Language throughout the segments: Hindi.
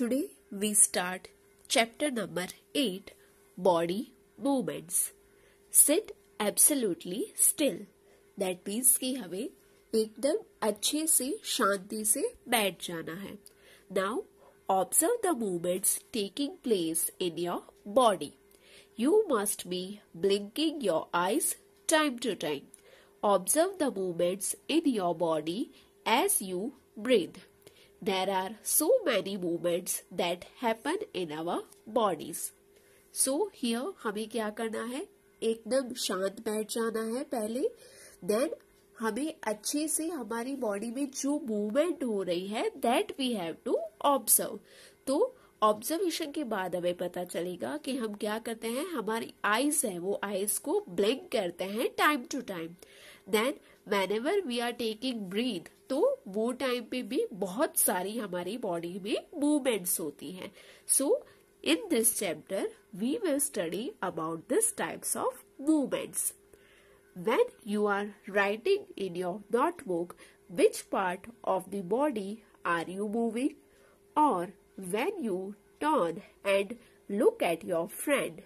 Today we start chapter number 8 Body Movements. Sit absolutely still. That means ki hame ekdam acche se shanti se baith jana hai Now observe the movements taking place in your body. You must be blinking your eyes time to time. Observe the movements in your body as you breathe. there are so many movements that happen in our bodies. So here hame kya karna hai ekdam shant baith jana hai pehle then hame acche se hamari body mein jo movement ho rahi hai that we have to observe to observation के बाद हमें पता चलेगा कि हम क्या करते हैं हमारी आईज है वो आईज को ब्लिंक करते हैं time to time then whenever we are taking breath तो वो टाइम पे भी बहुत सारी हमारी बॉडी में मूवमेंट्स होती हैं so in this chapter we will study about this types of movements when you are writing in your notebook which part of the body are you moving और when you turn and look at your friend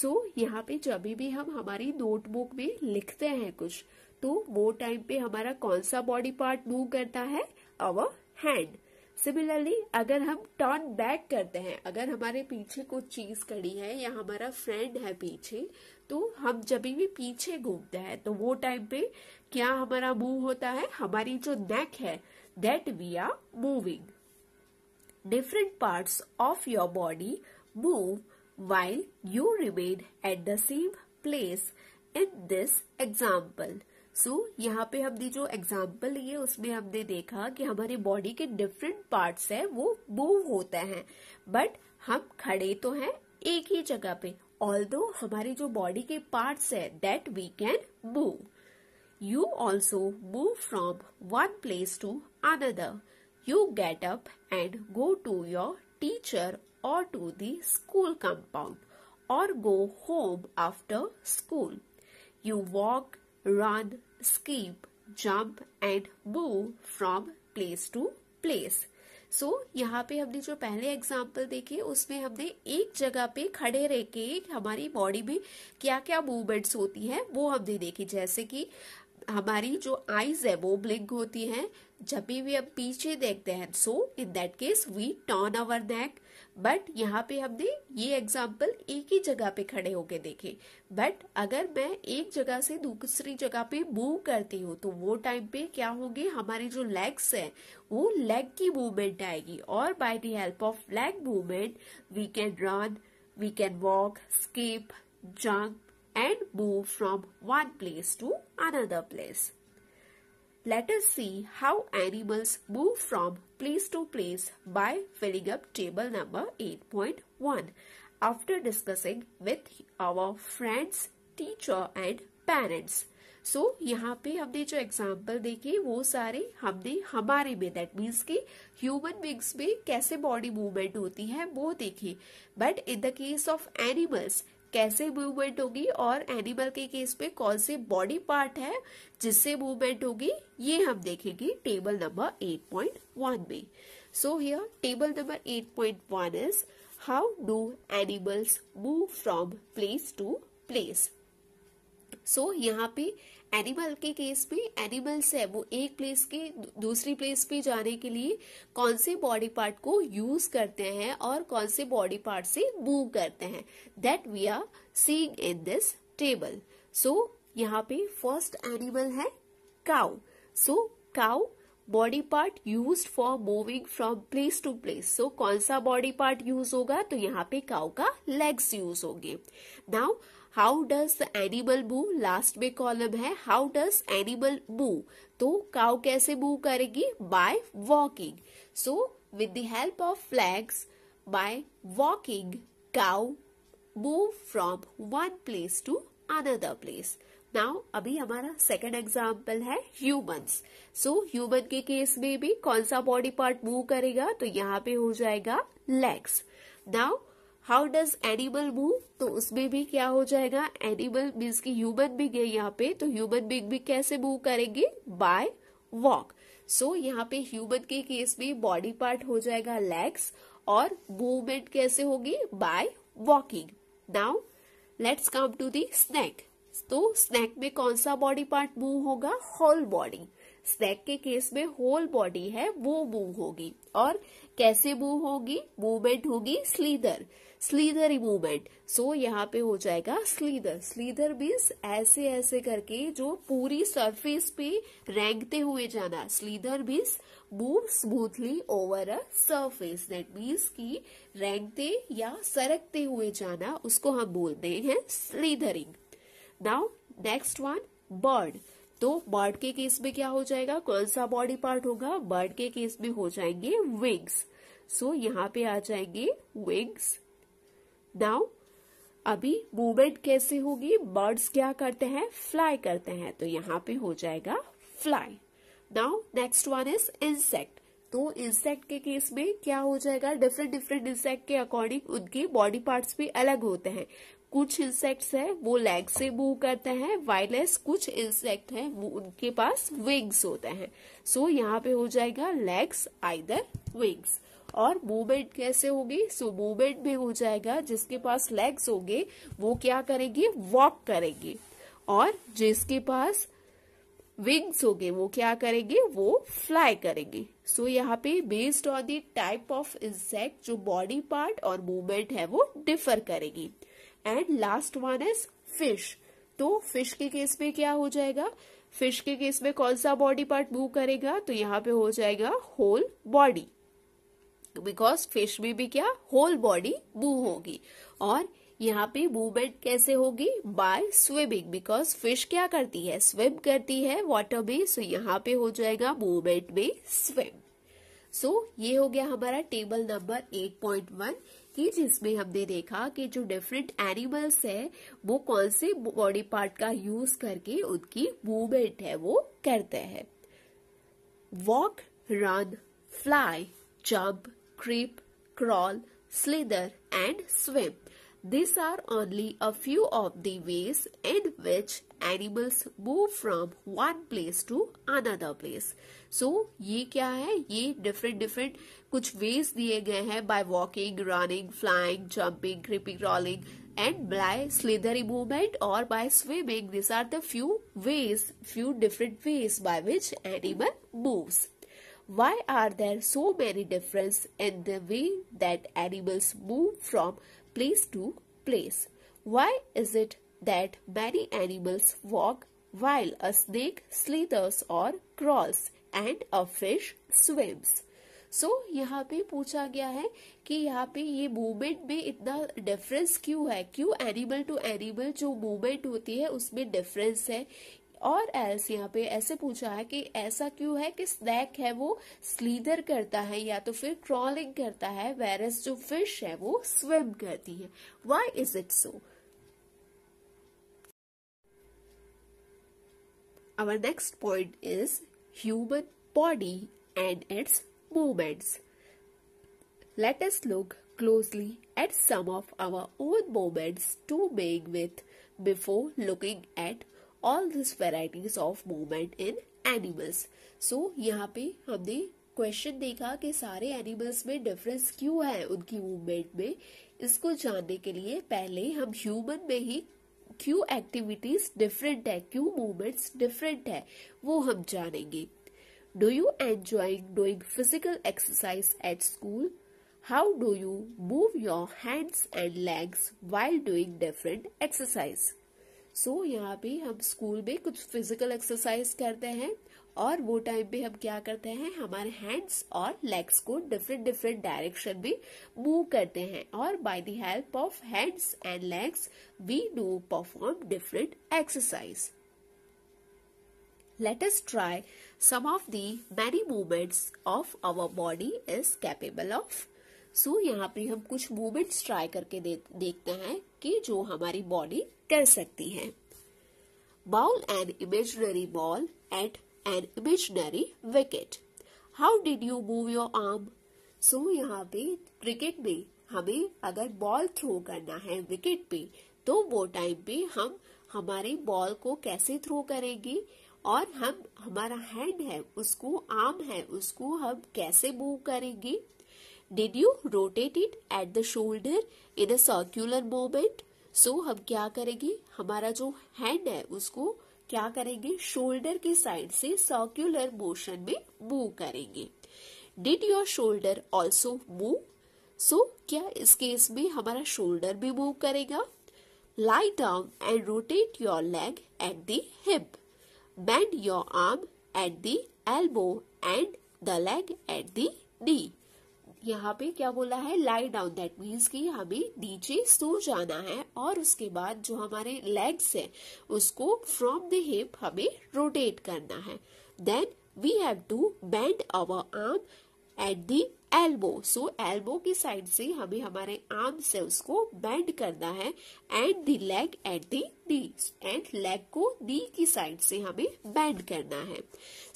so यहाँ पे जब भी हम हमारी नोटबुक में लिखते हैं कुछ तो वो टाइम पे हमारा कौन सा बॉडी पार्ट मूव करता है अवर हैंड सिमिलरली अगर हम टर्न बैक करते हैं अगर हमारे पीछे कुछ चीज खड़ी है या हमारा फ्रेंड है पीछे तो हम जब भी पीछे घूमते हैं तो वो टाइम पे क्या हमारा मूव होता है हमारी जो नेक है that we are moving different parts of your body move while you remain at the same place in this example so so, यहाँ पे हमने जो एग्जाम्पल लिए उसमें हमने देखा कि हमारे बॉडी के डिफरेंट पार्ट्स है वो मूव होते हैं बट हम खड़े तो हैं एक ही जगह पे ऑल दो हमारी जो बॉडी के पार्ट्स है that we can move you also move from one place to another you get up and go to your teacher और टू दी स्कूल कंपाउंड और go home after school you walk run, skip, jump and move from place to place. So so, यहाँ पे हमने जो पहले एग्जाम्पल देखे उसमें हमने एक जगह पे खड़े रह के हमारी बॉडी में क्या क्या मूवमेंट्स होती है वो हमने देखी जैसे कि हमारी जो आईज है वो ब्लिंक होती है जब भी हम पीछे देखते हैं so in that case we turn our neck but यहाँ पे हमने ये एग्जाम्पल एक ही जगह पे खड़े होके देखे बट अगर मैं एक जगह से दूसरी जगह पे मूव करती हूँ तो वो टाइम पे क्या होगी हमारी जो लेग्स है वो लेग की मूवमेंट आएगी और by the help of leg movement we can run we can walk skip jump and move from one place to another place Let us see how animals move from place to place by filling up table number 8.1 after discussing with our friends, teacher and parents. so, यहाँ पे हमने जो example देखे वो सारे हमने हमारे में that means कि human beings में कैसे body movement होती है वो देखे But in the case of animals. कैसे मूवमेंट होगी और एनिमल के केस पे कौन से बॉडी पार्ट है जिससे मूवमेंट होगी ये हम देखेंगे टेबल नंबर 8.1 में so here table number 8.1 is how do animals move from place to place so यहाँ पे एनिमल के केस में एनिमल्स है वो एक प्लेस के दूसरी प्लेस पे जाने के लिए कौन से बॉडी पार्ट को यूज करते हैं और कौन से बॉडी पार्ट से मूव करते हैं that we are seeing in this table so यहाँ पे फर्स्ट एनिमल है cow so cow body part use for moving from place to place so कौन सा बॉडी पार्ट यूज होगा तो यहाँ पे काउ का लेग्स यूज होंगे now how does animal move last में कॉलम है हाउ डज एनिमल बू तो काउ कैसे बू करेगी by walking so with help of legs by walking cow move from one place to another place now अभी हमारा सेकेंड एग्जाम्पल है ह्यूमन्स सो ह्यूमन के केस में भी कौन सा बॉडी पार्ट मूव करेगा तो यहाँ पे हो जाएगा legs now how does animal move तो उसमें भी क्या हो जाएगा एनिमल मीन्स की ह्यूमन बींग है यहाँ पे तो ह्यूमन बींग भी कैसे मूव करेंगे बाय वॉक सो यहाँ पे ह्यूमन के केस में बॉडी पार्ट हो जाएगा लेग्स और मूवमेंट कैसे होगी by walking now let's come to the snake तो स्नैक में कौन सा बॉडी पार्ट मूव होगा होल बॉडी स्नैक के केस में होल बॉडी है वो मूव होगी और कैसे मूव होगी मूवमेंट होगी स्लीदर स्लीदरी मूवमेंट सो यहाँ पे हो जाएगा स्लीदर स्लीदर मीन्स ऐसे ऐसे करके जो पूरी सरफेस पे रेंगते हुए जाना slither means move smoothly over a surface that means की रेंगते या सरकते हुए जाना उसको हम बोलते हैं slithering now next one bird तो बर्ड के केस में क्या हो जाएगा कौन सा बॉडी पार्ट होगा बर्ड के केस में हो जाएंगे विंग्स सो so, यहाँ पे आ जाएंगे विंग्स नाउ अभी मूवमेंट कैसे होगी बर्ड्स क्या करते हैं फ्लाई करते हैं तो यहाँ पे हो जाएगा fly now next one is insect तो इंसेक्ट के केस में क्या हो जाएगा डिफरेंट डिफरेंट इंसेक्ट के अकॉर्डिंग उनके बॉडी पार्ट्स भी अलग होते हैं कुछ इंसेक्ट्स है वो लेग से मूव करते हैं वायरलेस कुछ इंसेक्ट है वो उनके पास विंग्स होते हैं सो so, यहाँ पे हो जाएगा लेग्स आइदर विंग्स और मूवमेंट कैसे होगी सो मूवमेंट भी हो जाएगा जिसके पास लेग्स होंगे वो क्या करेगी वॉक करेंगे और जिसके पास विंग्स होंगे वो क्या करेंगे वो फ्लाई करेंगे सो so, यहाँ पे based on the type of insect जो बॉडी पार्ट और मूवमेंट है वो डिफर करेगी and last one is fish तो फिश के केस में क्या हो जाएगा फिश के केस में कौन सा बॉडी पार्ट मूव करेगा तो यहाँ पे हो जाएगा होल बॉडी बिकॉज फिश में भी क्या होल बॉडी मूव होगी और यहाँ पे मूवमेंट कैसे होगी बाय स्विमिंग बिकॉज फिश क्या करती है स्विम करती है वॉटर में सो यहाँ पे हो जाएगा मूवमेंट में स्विम सो ये हो गया हमारा टेबल नंबर 8.1 की जिसमें हमने देखा कि जो डिफरेंट एनिमल्स है वो कौन से बॉडी पार्ट का यूज करके उनकी मूवमेंट है वो करते हैं walk run fly jump creep, crawl, slither and swim. These are only a few of the ways in which animals move from one place to another place. So ये क्या है ये different different कुछ ways दिए गए हैं by walking, running, flying, jumping, creeping, crawling and by slithery movement or by swimming. These are the few ways, few different ways by which animal moves. Why are there so many difference in the way that animals move from place to place? Why is it that many animals walk while a snake slithers or crawls and a fish swims? So so, यहाँ पे पूछा गया है कि यहाँ पे ये मूवमेंट में इतना डिफरेंस क्यों है क्यों एनिमल टू एनिमल जो मूवमेंट होती है उसमें डिफरेंस है और एल्स यहाँ पे ऐसे पूछा है कि ऐसा क्यों है कि स्नैक है वो स्लीदर करता है या तो फिर क्रॉलिंग करता है वेरस जो फिश है वो स्विम करती है why is it so our next point is human body and its moments let us look closely at some of our own moments to make with before looking at all this varieties of movement in animals so यहाँ पे हमने क्वेश्चन देखा कि सारे एनिमल्स में डिफरेंस क्यों है उनकी मूवमेंट में इसको जानने के लिए पहले हम ह्यूमन में ही क्यों एक्टिविटीज डिफरेंट है क्यों मूवमेंट्स डिफरेंट है वो हम जानेंगे do you enjoying doing physical exercise at school how do you move your hands and legs while doing different exercise so so, यहाँ पे हम स्कूल में कुछ फिजिकल एक्सरसाइज करते हैं और वो टाइम पे हम क्या करते हैं हमारे हैंड्स और लेग्स को डिफरेंट डिफरेंट डायरेक्शन में मूव करते हैं और by the help of hands and legs we do perform different exercise let us try some of the many movements of our body is capable of so so, यहाँ पे हम कुछ मूवमेंट्स ट्राई करके दे, देखते हैं कि जो हमारी बॉडी कर सकती है ball an imaginary ball at an imaginary wicket how did you move your arm so यहाँ पे क्रिकेट में हमें अगर बॉल थ्रो करना है विकेट पे तो वो टाइम पे हम हमारे बॉल को कैसे थ्रो करेंगे और हम हमारा हैंड है उसको आर्म है उसको हम कैसे मूव करेंगे did you rotate it at the shoulder in a circular moment so हम क्या करेंगे हमारा जो हैंड है उसको क्या करेंगे शोल्डर के साइड से सर्क्यूलर मोशन में मूव करेंगे did your shoulder also move so क्या इस केस में हमारा शोल्डर भी मूव करेगा lie down and rotate your leg at the hip bend your arm at the elbow and the leg at the knee यहाँ पे क्या बोला है लाई डाउन दैट मीन्स कि हमें नीचे सो जाना है और उसके बाद जो हमारे लेग्स है उसको फ्रॉम द हिप हमें रोटेट करना है then we have to bend our arm at the elbow so elbow की साइड से हमें हमारे आर्म से उसको बेंड करना है and the leg at the knee and leg को नी की साइड से हमें बेंड करना है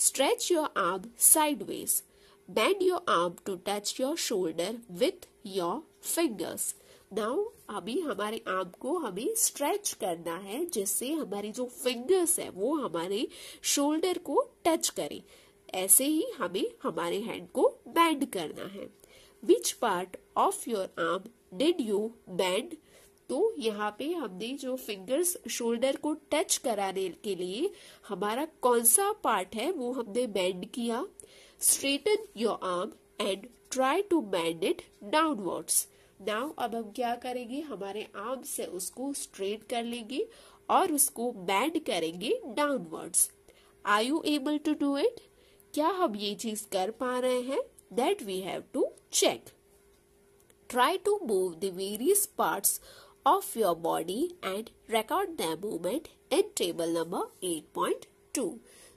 stretch your arm sideways Bend your arm to touch your shoulder with your fingers. Now अभी हमारे आर्म को हमें स्ट्रेच करना है जिससे हमारी जो फिंगर्स है वो हमारे शोल्डर को टच करे ऐसे ही हमें हमारे हैंड को बैंड करना है which part of your arm did you bend तो यहाँ पे हमने जो फिंगर्स शोल्डर को टच कराने के लिए हमारा कौन सा पार्ट है वो हमने बैंड किया straighten your arm and try to bend it downwards now अब हम क्या करेंगे हमारे आर्म से उसको स्ट्रेट कर लेंगे और उसको बैंड करेंगे downwards are you able to do it क्या हम ये चीज कर पा रहे हैं that we have to check move the various the of your body and record the movement in table number eight point 8.2.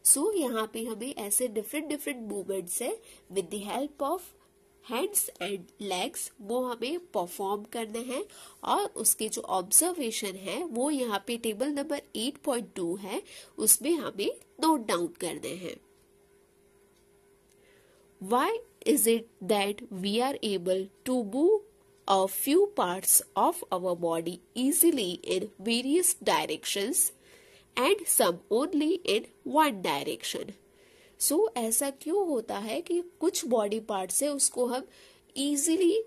So so, यहाँ पे हमें ऐसे डिफरेंट डिफरेंट मूवमेंट्स है with the help of hands and legs वो हमें परफॉर्म करने हैं और उसके जो ऑब्जर्वेशन है वो यहाँ पे टेबल नंबर 8.2 है उसमें हमें नोट डाउन करने है why is it that we are able to move a few parts of our body easily in various directions and some only in one direction so ऐसा क्यों होता है कि कुछ बॉडी पार्ट से उसको हम इजीली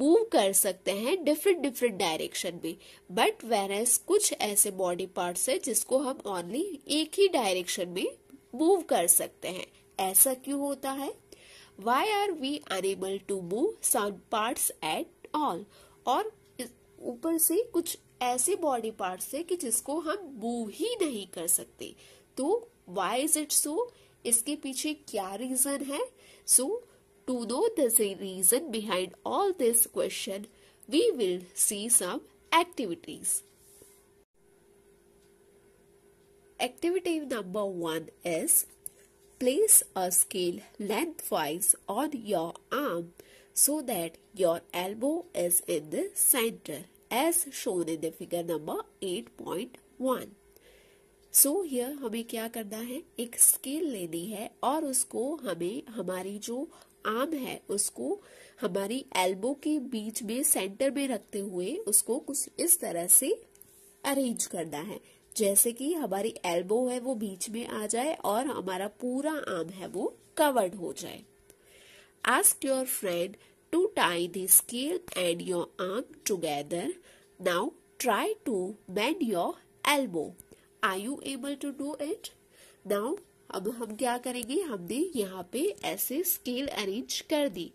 मूव कर सकते हैं डिफरेंट डिफरेंट डायरेक्शन में बट एस कुछ ऐसे बॉडी पार्ट है जिसको हम ओनली एक ही डायरेक्शन में मूव कर सकते हैं ऐसा क्यों होता है why are we unable to move some parts at all और ऊपर से कुछ ऐसे बॉडी पार्ट से कि जिसको हम मूव ही नहीं कर सकते तो वाई इज इट सो इसके पीछे क्या रीजन है so to know the reason behind all this question we will see some activities activity number one is place a scale length wise on your arm so that your elbow is in the centre as shown figure number eight point 8.1 so here हमें क्या करना है एक स्केल लेनी है और उसको हमें हमारी जो आम है उसको हमारी एल्बो के बीच में सेंटर में रखते हुए उसको कुछ इस तरह से अरेंज करना है जैसे कि हमारी एल्बो है वो बीच में आ जाए और हमारा पूरा आम है वो कवर्ड हो जाए ask your friend To tie the scale and your arm together, now try to bend your elbow. Are you able to do it? Now अब हम क्या करेंगे हमने यहाँ पे ऐसे स्केल अरेंज कर दी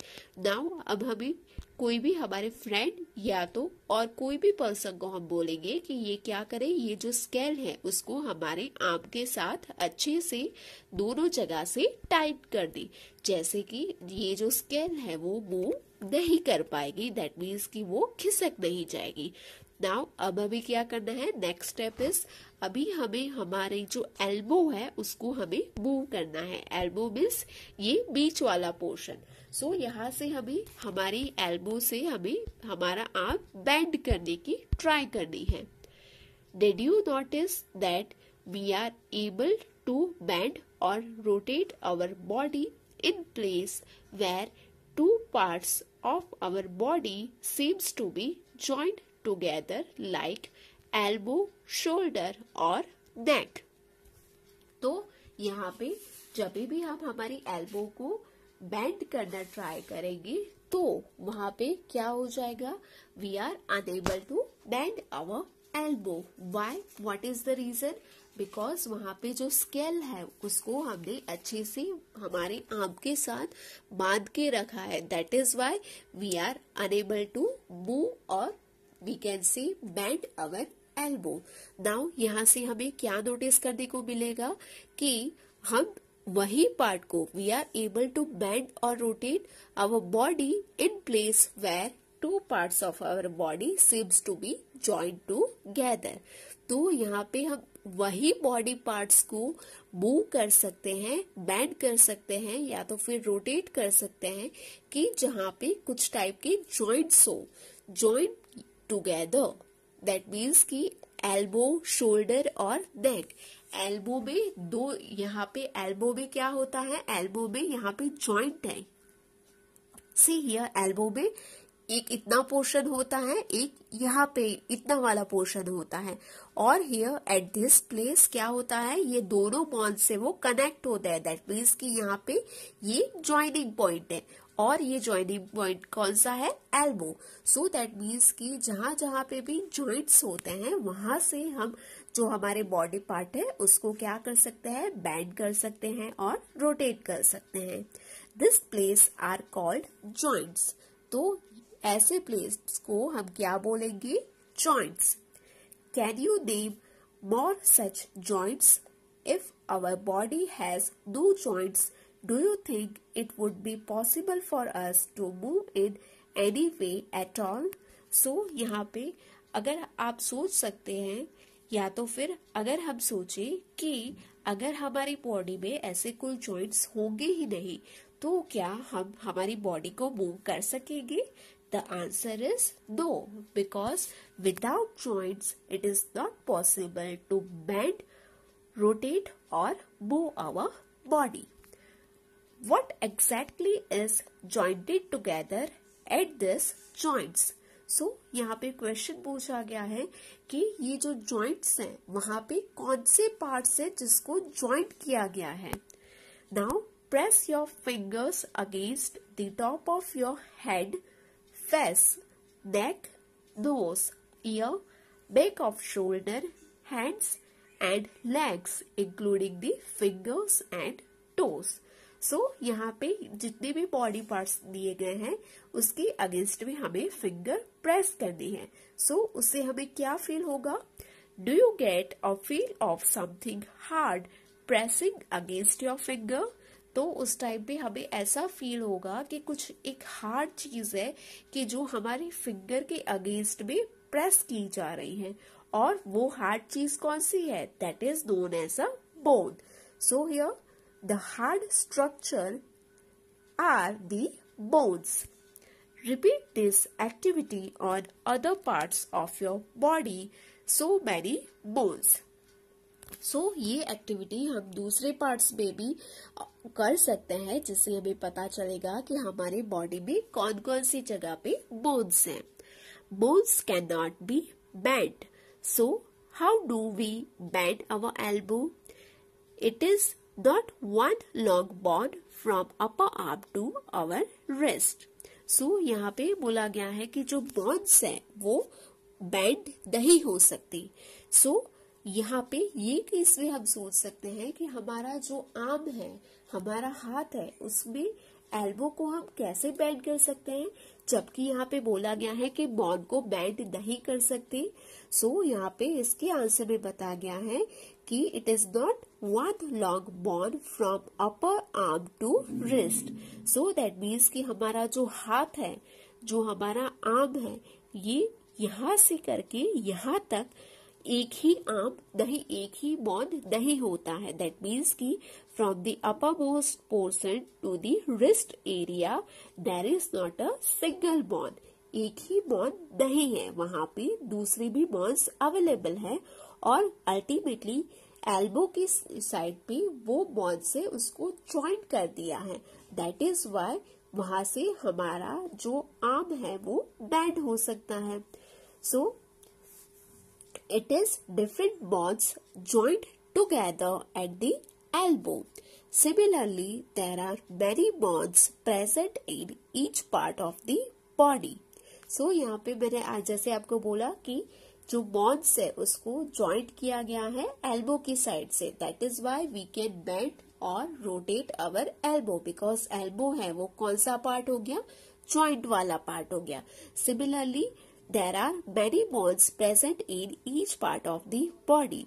नाउ अब हमें कोई भी हमारे फ्रेंड या तो और कोई भी पर्सन को हम बोलेंगे कि ये क्या करे ये जो स्केल है उसको हमारे आम के साथ अच्छे से दोनों जगह से टाइट कर दे जैसे कि ये जो स्केल है वो मूव नहीं कर पाएगी दैट मीन्स कि वो खिसक नहीं जाएगी नाउ अब अभी क्या करना है नेक्स्ट स्टेप इज अभी हमें हमारे जो एल्बो है उसको हमें मूव करना है एल्बो मीन्स ये बीच वाला पोर्शन सो so, यहाँ से हमें हमारी एल्बो से हमें हमारा आर्म बेंड करने की ट्राई करनी है did you notice that we are able to bend और rotate our body in place where two parts of our body seems to be joint together like elbow shoulder और नेक तो यहाँ पे जब भी आप हमारी एल्बो को बैंड करना ट्राई करेंगे तो वहां पे क्या हो जाएगा we are unable to bend our elbow why what is the reason because वहां पे जो स्केल है उसको हमने अच्छे से हमारे आम के साथ बांध के रखा है that is why we are unable to move और we can see bend our elbow now यहाँ से हमें क्या नोटिस करने को मिलेगा कि हम वही पार्ट को we are able to bend और rotate our body in place where two part of our body seems to be joint together तो यहाँ पे हम वही बॉडी पार्ट्स को मूव कर सकते हैं बैंड कर सकते हैं या तो फिर रोटेट कर सकते हैं कि जहाँ पे कुछ टाइप के ज्वाइंट्स हो ज्वाइंट टूगेदर दैट मीन्स कि एल्बो शोल्डर और नेक एल्बो में दो यहाँ पे एल्बो में क्या होता है एल्बो में यहाँ पे ज्वाइंट है सी हियर एल्बो में एक इतना पोर्शन होता है एक यहाँ पे इतना वाला पोर्शन होता है और हियर एट दिस प्लेस क्या होता है ये दोनों बॉन्ड से वो कनेक्ट होता है दैट मीन्स कि यहाँ पे ये ज्वाइनिंग पॉइंट है और ये ज्वाइनिंग पॉइंट कौन सा है एल्बो सो दैट मीन्स कि जहां जहां पे भी ज्वाइंट्स होते हैं वहां से हम जो हमारे बॉडी पार्ट है उसको क्या कर सकते हैं बैंड कर सकते हैं और रोटेट कर सकते हैं this place are called joints तो ऐसे प्लेस को हम क्या बोलेंगे joints can you name more such joints if our body has दो joints do you think it would be possible for us to move in any way at all? So यहाँ पे अगर आप सोच सकते हैं या तो फिर अगर हम सोचे कि अगर हमारी बॉडी में ऐसे कुल जॉइंट्स होंगे ही नहीं तो क्या हम हमारी बॉडी को मूव कर सकेंगे the answer is no because without joints it is not possible to bend rotate और move our body what exactly is jointed together at this joints so so, यहाँ पे क्वेश्चन पूछा गया है कि ये जो ज्वाइंट्स हैं वहां पे कौन से पार्ट्स हैं जिसको ज्वाइंट किया गया है now press your fingers against the top of your head face neck nose ear back of shoulder hands and legs including the fingers and toes. So so, यहाँ पे जितने भी बॉडी पार्ट्स दिए गए हैं उसके अगेंस्ट में हमें फिंगर प्रेस करनी है सो so, उससे हमें क्या फील होगा do you get a feel of something hard pressing against your finger तो उस टाइम पे हमें ऐसा फील होगा कि कुछ एक हार्ड चीज है कि जो हमारी फिंगर के अगेंस्ट में प्रेस की जा रही है और वो हार्ड चीज कौन सी है that is known as a bone so here The hard structure are the bones. Repeat this activity on other parts of your body. So many bones. So so, ये एक्टिविटी हम दूसरे पार्ट्स में भी कर सकते हैं जिससे हमें पता चलेगा कि हमारे बॉडी में कौन कौन सी जगह पे बोन्स हैं bones can not be bend so how do we bend our elbow it is not one long bond from upper arm to our wrist. सो so, यहाँ पे बोला गया है कि जो बॉन्ड्स है वो बैंड नहीं हो सकती सो so, यहाँ पे ये केस में हम सोच सकते हैं कि हमारा जो arm है हमारा हाथ है उसमें एल्बो को हम कैसे बैंड कर सकते हैं जबकि यहाँ पे बोला गया है कि बॉन्ड को बैंड नहीं कर सकते सो so, यहाँ पे इसके आंसर में बताया गया है कि it is not one long bond from upper arm to wrist. So that means कि हमारा जो हाथ है जो हमारा आर्म है ये यहाँ से करके यहाँ तक एक ही आर्म नहीं एक ही बॉन्ड नहीं होता है दैट मीन्स कि from the upper most portion to the wrist area there is not a single bond एक ही बॉन्ड नहीं है वहां पे दूसरी भी बॉन्स अवेलेबल है और अल्टीमेटली एल्बो की साइड पे वो बॉन्ड से उसको ज्वाइंट कर दिया है दैट इज वाई वहां से हमारा जो आर्म है वो बैंड हो सकता है so it is different bonds joint together at the elbow similarly there are many bonds present in each part of the body so यहाँ पे मैंने आज जैसे आपको बोला कि जो बॉन्ड्स है उसको ज्वाइंट किया गया है एल्बो की साइड से that is why we can bend और rotate our elbow because elbow है वो कौन सा पार्ट हो गया ज्वाइंट वाला पार्ट हो गया similarly there are many bonds present in each part of the body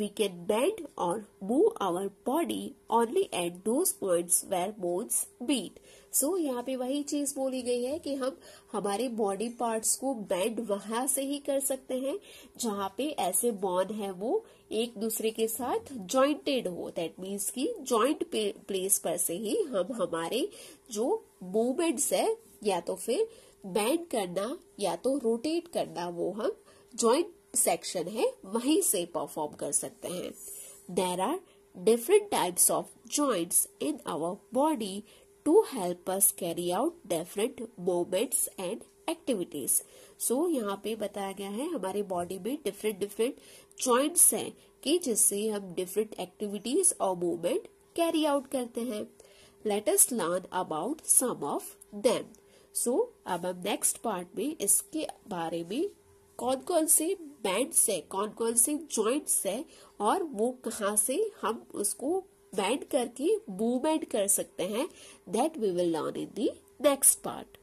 we can bend or move our body only at those points where bones meet. So so, यहाँ पे वही चीज बोली गई है कि हम हमारे बॉडी पार्ट्स को बेंड वहां से ही कर सकते हैं जहाँ पे ऐसे बॉन्ड है वो एक दूसरे के साथ ज्वाइंटेड हो दैट मीन्स कि ज्वाइंट प्लेस पर से ही हम हमारे जो मूवमेंट्स है या तो फिर बैंड करना या तो रोटेट करना वो हम ज्वाइंट सेक्शन है वहीं से परफॉर्म कर सकते हैं there are different types of joint in our body to help us carry out different movements and activities. so, यहाँ पे बताया गया है हमारे body में different different joints हैं कि जिससे हम different activities और movement carry out करते हैं Let us learn about some of them. So अब हम next part में इसके बारे में कौन कौन से बैंड्स है कौन कौन से जॉइंट्स है और वो कहाँ से हम उसको बैंड करके मूवमेंट कर सकते हैं that we will learn in the next part